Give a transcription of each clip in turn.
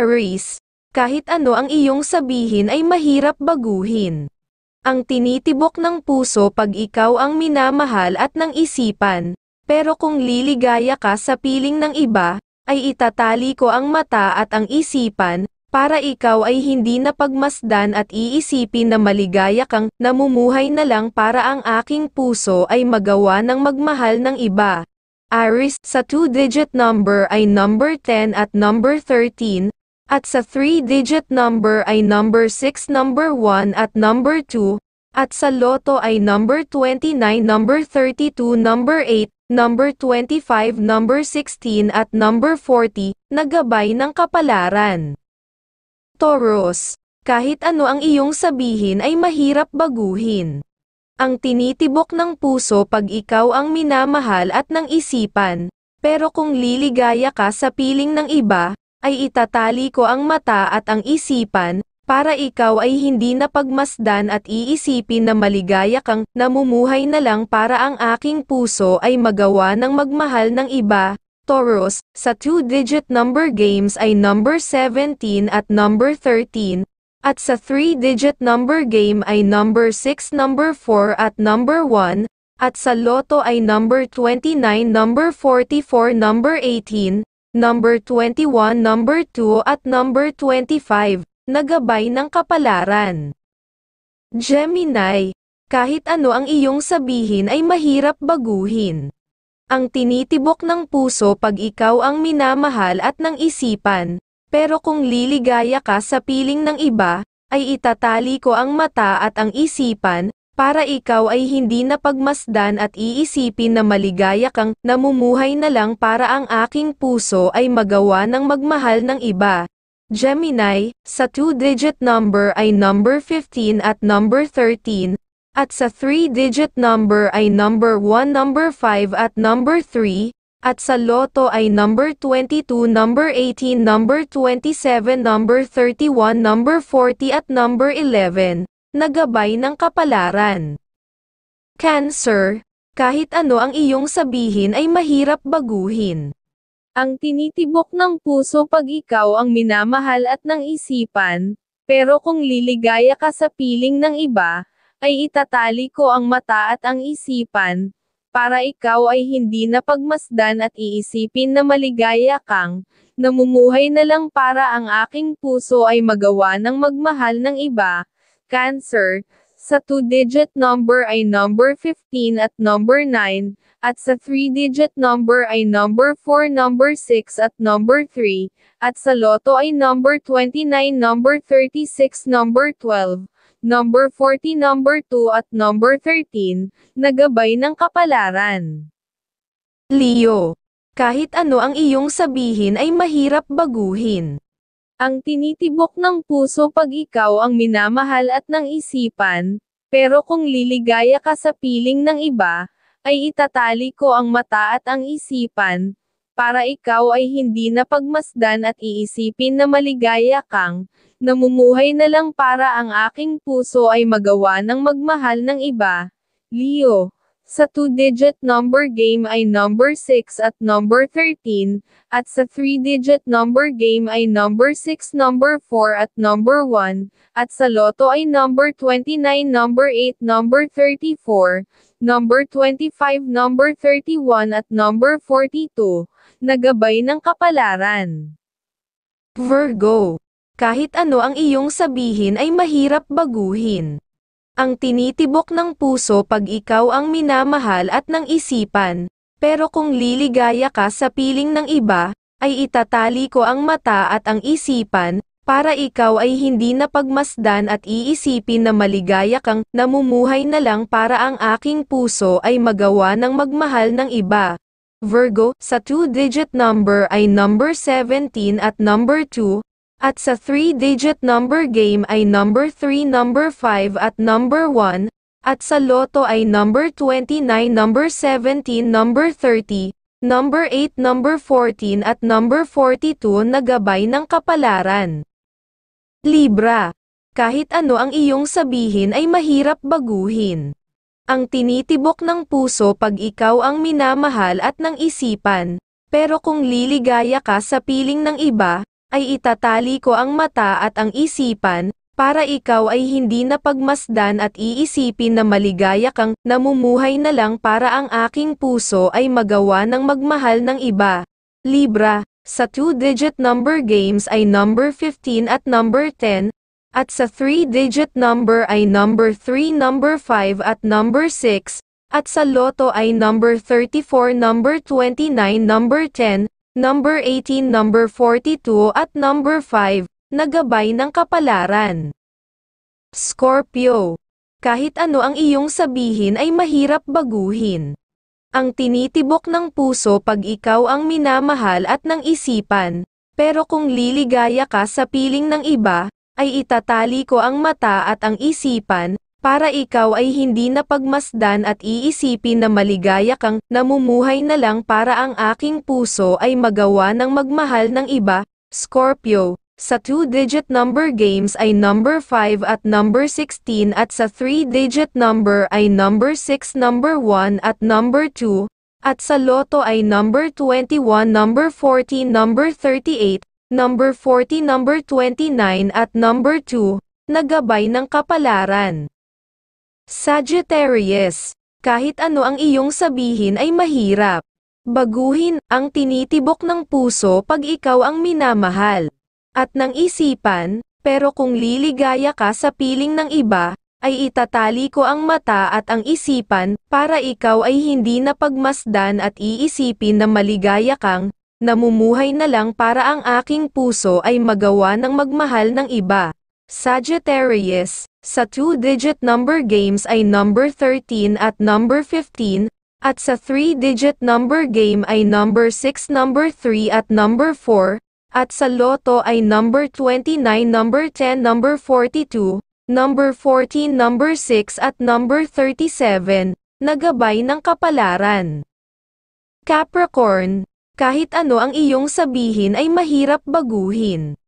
Paris, kahit ano ang iyong sabihin ay mahirap baguhin. Ang tinitibok ng puso pag ikaw ang minamahal at ng isipan, pero kung liligaya ka sa piling ng iba, ay itatali ko ang mata at ang isipan, para ikaw ay hindi na pagmasdan at iisipin na maligaya kang namumuhay na lang para ang aking puso ay magawa ng magmahal ng iba. Aris, sa two-digit number ay number 10 at number 13, at sa 3-digit number ay number 6, number 1 at number 2, at sa loto ay number 29, number 32, number 8, number 25, number 16 at number 40, nagabay ng kapalaran. Toros, kahit ano ang iyong sabihin ay mahirap baguhin. Ang tinitibok ng puso pag ikaw ang minamahal at ng isipan, pero kung liligaya ka sa piling ng iba, ay itatali ko ang mata at ang isipan, para ikaw ay hindi na pagmasdan at iisipin na maligaya kang namumuhay na lang para ang aking puso ay magawa ng magmahal ng iba. Taurus, sa two-digit number games ay number 17 at number 13, at sa three-digit number game ay number 6, number 4 at number 1, at sa loto ay number 29, number 44, number 18, number 21, number 2 at number 25, nagabay ng kapalaran. Gemini, kahit ano ang iyong sabihin ay mahirap baguhin. Ang tinitibok ng puso pag ikaw ang minamahal at ng isipan, pero kung liligaya ka sa piling ng iba, ay itatali ko ang mata at ang isipan, para ikaw ay hindi na pagmasdan at iisipin na maligaya kang namumuhay na lang para ang aking puso ay magawa ng magmahal ng iba. Gemini, sa two-digit number ay number 15 at number 13, at sa three-digit number ay number 1, number 5 at number 3, at sa loto ay number 22, number 18, number 27, number 31, number 40 at number 11 nagabay ng kapalaran. Cancer, kahit ano ang iyong sabihin ay mahirap baguhin. Ang tinitibok ng puso pag ikaw ang minamahal at ng isipan, pero kung liligaya ka sa piling ng iba, ay itatali ko ang mata at ang isipan, para ikaw ay hindi na pagmasdan at iisipin na maligaya kang, namumuhay na lang para ang aking puso ay magawa ng magmahal ng iba, Cancer, sa two-digit number ay number 15 at number 9, at sa three-digit number ay number 4, number 6 at number 3, at sa loto ay number 29, number 36, number 12, number 40, number 2 at number 13, nagabay ng kapalaran. Leo, kahit ano ang iyong sabihin ay mahirap baguhin. Ang tinitibok ng puso pag ikaw ang minamahal at ng isipan, pero kung liligaya ka sa piling ng iba, ay itatali ko ang mata at ang isipan, para ikaw ay hindi na pagmasdan at iisipin na maligaya kang, namumuhay na lang para ang aking puso ay magawa ng magmahal ng iba. Leo sa two-digit number game ay number 6 at number 13, at sa three-digit number game ay number 6, number 4 at number 1, at sa loto ay number 29, number 8, number 34, number 25, number 31 at number 42, nagabay ng kapalaran. Virgo, kahit ano ang iyong sabihin ay mahirap baguhin ang tinitibok ng puso pag ikaw ang minamahal at ng isipan. Pero kung liligaya ka sa piling ng iba, ay itatali ko ang mata at ang isipan, para ikaw ay hindi na pagmasdan at iisipin na maligaya kang namumuhay na lang para ang aking puso ay magawa ng magmahal ng iba. Virgo, sa two-digit number ay number 17 at number 2, at sa 3-digit number game ay number 3, number 5 at number 1, at sa loto ay number 29, number 17, number 30, number 8, number 14 at number 42 nagabay ng kapalaran. Libra. Kahit ano ang iyong sabihin ay mahirap baguhin. Ang tinitibok ng puso pag ikaw ang minamahal at ng isipan, pero kung liligaya ka sa piling ng iba, ay itatali ko ang mata at ang isipan, para ikaw ay hindi na pagmasdan at iisipin na maligaya kang namumuhay na lang para ang aking puso ay magawa ng magmahal ng iba. Libra, sa two-digit number games ay number 15 at number 10, at sa three-digit number ay number 3, number 5 at number 6, at sa loto ay number 34, number 29, number 10, number 18, number 42 at number 5, nagabay ng kapalaran. Scorpio. Kahit ano ang iyong sabihin ay mahirap baguhin. Ang tinitibok ng puso pag ikaw ang minamahal at ng isipan, pero kung liligaya ka sa piling ng iba, ay itatali ko ang mata at ang isipan, para ikaw ay hindi na pagmasdan at iisipin na maligaya kang namumuhay na lang para ang aking puso ay magawa ng magmahal ng iba, Scorpio. Sa two-digit number games ay number 5 at number 16 at sa three-digit number ay number 6, number 1 at number 2, at sa loto ay number 21, number 14, number 38, number 40, number 29 at number 2, nagabay ng kapalaran. Sagittarius, kahit ano ang iyong sabihin ay mahirap. Baguhin ang tinitibok ng puso pag ikaw ang minamahal. At ng isipan, pero kung liligaya ka sa piling ng iba, ay itatali ko ang mata at ang isipan para ikaw ay hindi na pagmasdan at iisipin na maligaya kang, namumuhay na lang para ang aking puso ay magawa ng magmahal ng iba. Sagittarius, sa two-digit number games ay number 13 at number 15, at sa three-digit number game ay number 6, number 3 at number 4, at sa loto ay number 29, number 10, number 42, number 14, number 6 at number 37, nagabay ng kapalaran. Capricorn, kahit ano ang iyong sabihin ay mahirap baguhin.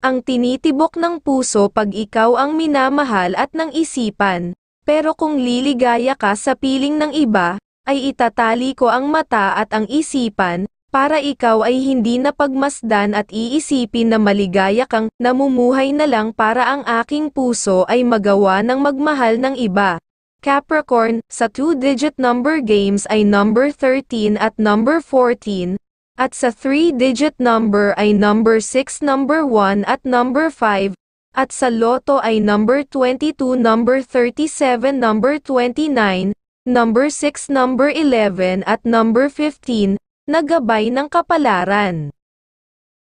Ang tinitibok ng puso pag ikaw ang minamahal at ng isipan. Pero kung liligaya ka sa piling ng iba, ay itatali ko ang mata at ang isipan, para ikaw ay hindi na pagmasdan at iisipin na maligaya kang namumuhay na lang para ang aking puso ay magawa ng magmahal ng iba. Capricorn, sa two-digit number games ay number 13 at number 14, at sa 3-digit number ay number 6, number 1 at number 5, at sa loto ay number 22, number 37, number 29, number 6, number 11 at number 15, nagabay ng kapalaran.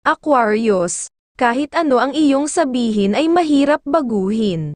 Aquarius, kahit ano ang iyong sabihin ay mahirap baguhin.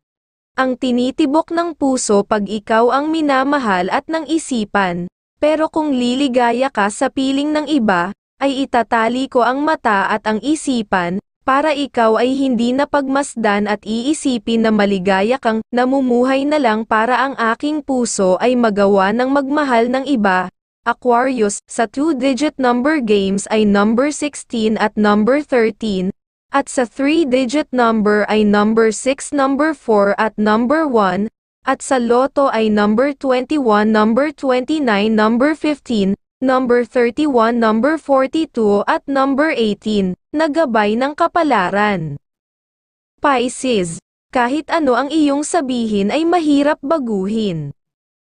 Ang tinitibok ng puso pag ikaw ang minamahal at ng isipan, pero kung liligaya ka sa piling ng iba, ay itatali ko ang mata at ang isipan, para ikaw ay hindi na pagmasdan at iisipin na maligaya kang namumuhay na lang para ang aking puso ay magawa ng magmahal ng iba. Aquarius, sa two-digit number games ay number 16 at number 13, at sa three-digit number ay number 6, number 4 at number 1, at sa loto ay number 21, number 29, number 15, number 31, number 42 at number 18, nagabay ng kapalaran. Pisces, kahit ano ang iyong sabihin ay mahirap baguhin.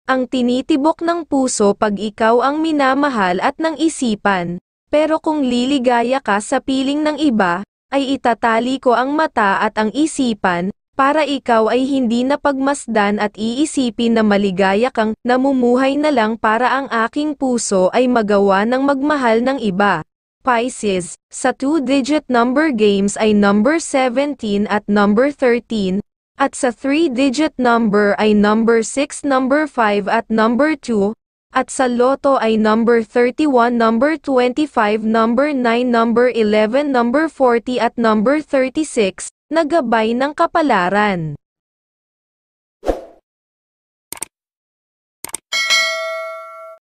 Ang tinitibok ng puso pag ikaw ang minamahal at ng isipan, pero kung liligaya ka sa piling ng iba, ay itatali ko ang mata at ang isipan, para ikaw ay hindi na pagmasdan at iisipin na maligaya kang namumuhay na lang para ang aking puso ay magawa ng magmahal ng iba. Pisces, sa two-digit number games ay number 17 at number 13, at sa three-digit number ay number 6, number 5 at number 2, at sa loto ay number 31, number 25, number 9, number 11, number 40 at number 36, na ng kapalaran.